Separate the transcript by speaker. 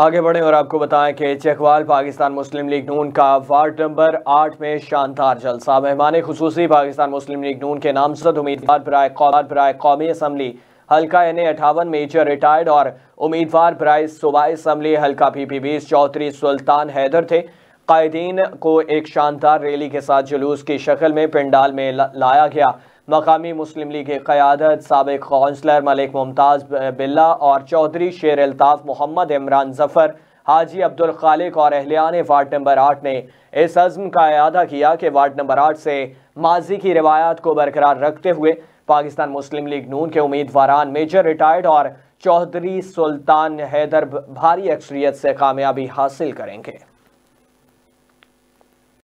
Speaker 1: आगे बढ़ें और आपको बताएं कि चकवाल पाकिस्तान मुस्लिम लीग नून का वार्ड नंबर आठ में शानदार जलसा मेहमान खसूसी पाकिस्तान मुस्लिम लीग नून के नामजद उम्मीदवार बरए बरए कौमी असम्बली हल्का एन ए अठावन मेजर रिटायर्ड और उम्मीदवार बरए सूबाई असम्बली हल्का पी पी बीस चौधरी सुल्तान हैदर थे कायदीन को एक शानदार रैली के साथ जुलूस की शक्ल में पिंडाल में लाया गया मकामी मुस्लिम लीग क़्यादत सबक कौंसलर मलिक मुमताज़ बिल्ला और चौधरी शेर अल्ताफ़ मोहम्मद इमरान ज़फ़र हाजी अब्दुल खालिक और ने वार्ड नंबर आठ ने इस अज़म का अदा किया कि वार्ड नंबर आठ से माजी की रवायात को बरकरार रखते हुए पाकिस्तान मुस्लिम लीग नून के उम्मीदवार मेजर रिटायर्ड और चौधरी सुल्तान हैदर भारी अक्सरियत से कामयाबी हासिल करेंगे